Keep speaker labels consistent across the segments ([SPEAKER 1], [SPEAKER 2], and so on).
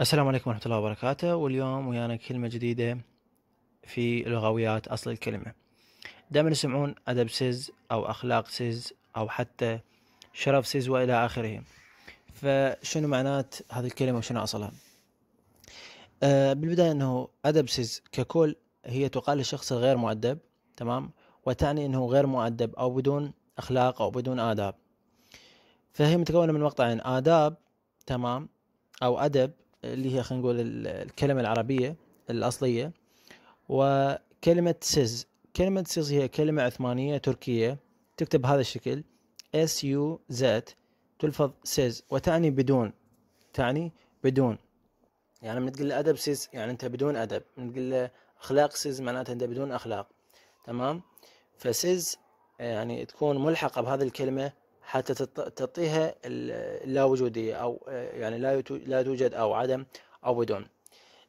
[SPEAKER 1] السلام عليكم ورحمة الله وبركاته واليوم ويانا كلمة جديدة في لغويات أصل الكلمة دائما يسمعون أدب سيز أو أخلاق سيز أو حتى شرف سيز وإلى آخره فشنو معنات هذه الكلمة وشنو أصلها أه بالبداية أنه أدب سيز ككل هي تقال للشخص الغير مؤدب تمام وتعني أنه غير مؤدب أو بدون أخلاق أو بدون آداب فهي متكونة من مقطعين آداب تمام أو أدب اللي هي خلينا نقول الكلمة العربية الأصلية وكلمة سيز كلمة سيز هي كلمة عثمانية تركية تكتب بهذا الشكل S U Z تلفظ سيز وتعني بدون تعني بدون يعني من له أدب سيز يعني أنت بدون أدب من له أخلاق سيز معناته أنت بدون أخلاق تمام فسيز يعني تكون ملحقة بهذه الكلمة حتى تعطيها اللاوجودية أو يعني لا لا توجد أو عدم أو بدون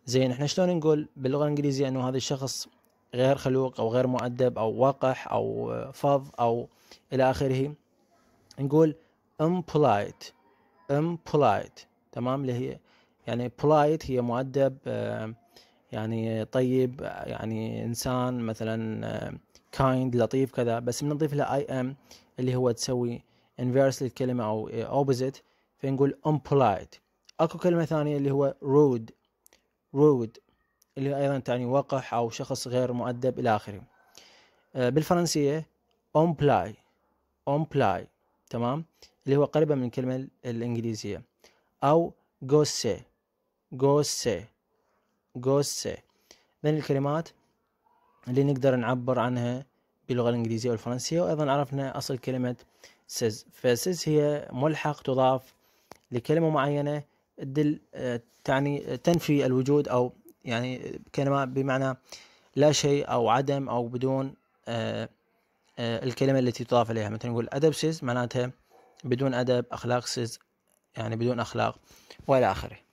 [SPEAKER 1] زين احنا شلون نقول باللغة الإنجليزية أنه هذا الشخص غير خلوق أو غير مؤدب أو وقح أو فظ أو إلى آخره نقول impolite impolite تمام اللي هي يعني polite هي مؤدب يعني طيب يعني إنسان مثلا كايند لطيف كذا بس بنضيف له اي ام اللي هو تسوي inversely الكلمة أو opposite فنقول impolite أكو كلمة ثانية اللي هو rude rude اللي أيضا تعني وقح أو شخص غير مؤدب إلى آخره آه، بالفرنسية imply imply تمام اللي هو قريبة من الكلمة الإنجليزية أو gossip gossip gossip من الكلمات اللي نقدر نعبر عنها باللغة الإنجليزية والفرنسية وأيضا عرفنا أصل كلمة سيز فسيز هي ملحق تضاف لكلمة معينة تدل آه، تعني آه، تنفي الوجود أو يعني آه، كلمة بمعنى لا شيء أو عدم أو بدون الكلمة التي تضاف إليها مثلا نقول أدب سيز معناتها بدون أدب أخلاق سيز يعني بدون أخلاق وإلى آخره